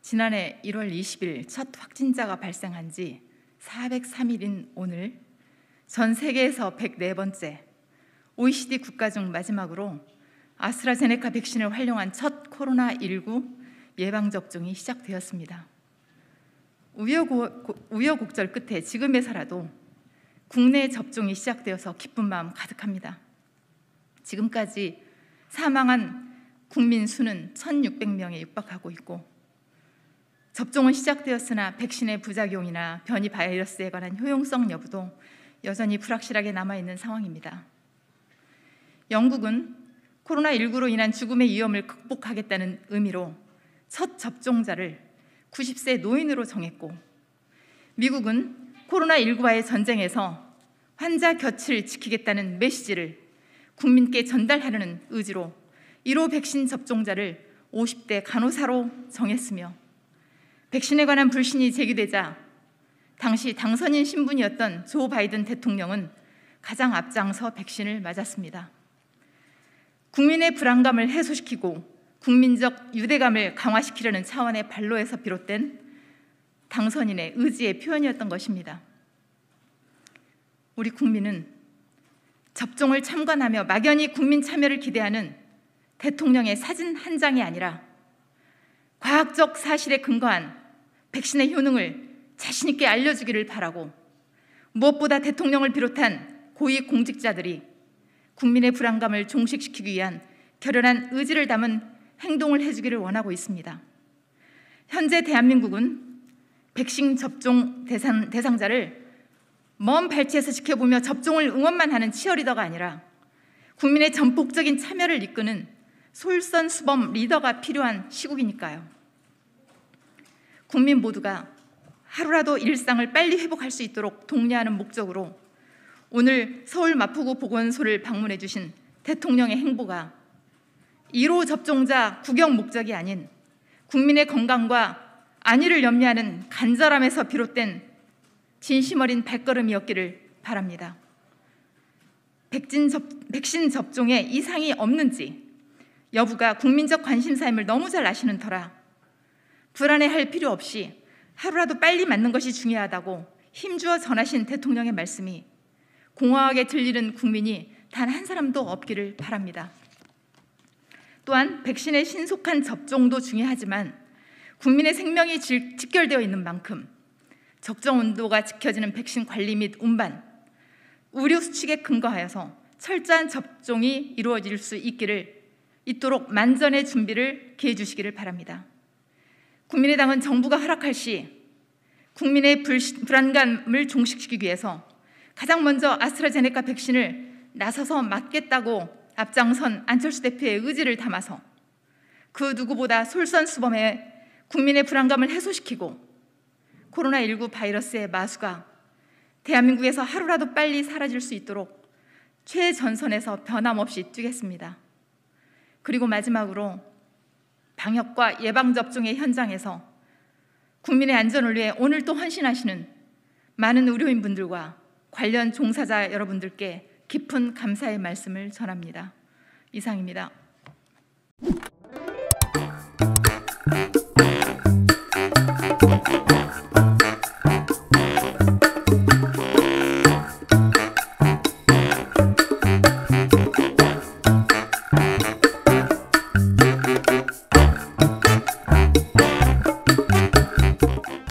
지난해 1월 20일 첫 확진자가 발생한 지 403일인 오늘 전 세계에서 104번째 OECD 국가 중 마지막으로 아스트라제네카 백신을 활용한 첫 코로나19 예방 접종이 시작되었습니다. 우여곡, 우여곡절 끝에 지금에서라도 국내 접종이 시작되어서 기쁜 마음 가득합니다. 지금까지 사망한 국민 수는 1,600명에 육박하고 있고 접종은 시작되었으나 백신의 부작용이나 변이 바이러스에 관한 효용성 여부도 여전히 불확실하게 남아있는 상황입니다. 영국은 코로나19로 인한 죽음의 위험을 극복하겠다는 의미로 첫 접종자를 90세 노인으로 정했고 미국은 코로나19와의 전쟁에서 환자 곁을 지키겠다는 메시지를 국민께 전달하려는 의지로 1호 백신 접종자를 50대 간호사로 정했으며 백신에 관한 불신이 제기되자 당시 당선인 신분이었던 조 바이든 대통령은 가장 앞장서 백신을 맞았습니다. 국민의 불안감을 해소시키고 국민적 유대감을 강화시키려는 차원의 발로에서 비롯된 당선인의 의지의 표현이었던 것입니다. 우리 국민은 접종을 참관하며 막연히 국민 참여를 기대하는 대통령의 사진 한 장이 아니라 과학적 사실에 근거한 백신의 효능을 자신있게 알려주기를 바라고 무엇보다 대통령을 비롯한 고위 공직자들이 국민의 불안감을 종식시키기 위한 결연한 의지를 담은 행동을 해주기를 원하고 있습니다. 현재 대한민국은 백신 접종 대상, 대상자를 먼 발치에서 지켜보며 접종을 응원만 하는 치어리더가 아니라 국민의 전폭적인 참여를 이끄는 솔선수범 리더가 필요한 시국이니까요. 국민 모두가 하루라도 일상을 빨리 회복할 수 있도록 독려하는 목적으로 오늘 서울 마포구 보건소를 방문해 주신 대통령의 행보가 1호 접종자 구경 목적이 아닌 국민의 건강과 안위를 염려하는 간절함에서 비롯된 진심 어린 발걸음이었기를 바랍니다. 백신 접종에 이상이 없는지 여부가 국민적 관심사임을 너무 잘 아시는 터라 불안해할 필요 없이 하루라도 빨리 맞는 것이 중요하다고 힘주어 전하신 대통령의 말씀이 공허하게 들리는 국민이 단 한 사람도 없기를 바랍니다. 또한 백신의 신속한 접종도 중요하지만 국민의 생명이 직결되어 있는 만큼 적정 온도가 지켜지는 백신 관리 및 운반, 의료 수칙에 근거하여서 철저한 접종이 이루어질 수 있기를 있도록 만전의 준비를 기해 주시기를 바랍니다. 국민의당은 정부가 허락할 시 국민의 불, 불안감을 종식시키기 위해서 가장 먼저 아스트라제네카 백신을 나서서 맞겠다고 앞장선 안철수 대표의 의지를 담아서 그 누구보다 솔선수범해 국민의 불안감을 해소시키고 코로나19 바이러스의 마수가 대한민국에서 하루라도 빨리 사라질 수 있도록 최전선에서 변함없이 뛰겠습니다. 그리고 마지막으로 방역과 예방접종의 현장에서 국민의 안전을 위해 오늘 또 헌신하시는 많은 의료인분들과 관련 종사자 여러분들께 깊은 감사의 말씀을 전합니다. 이상입니다.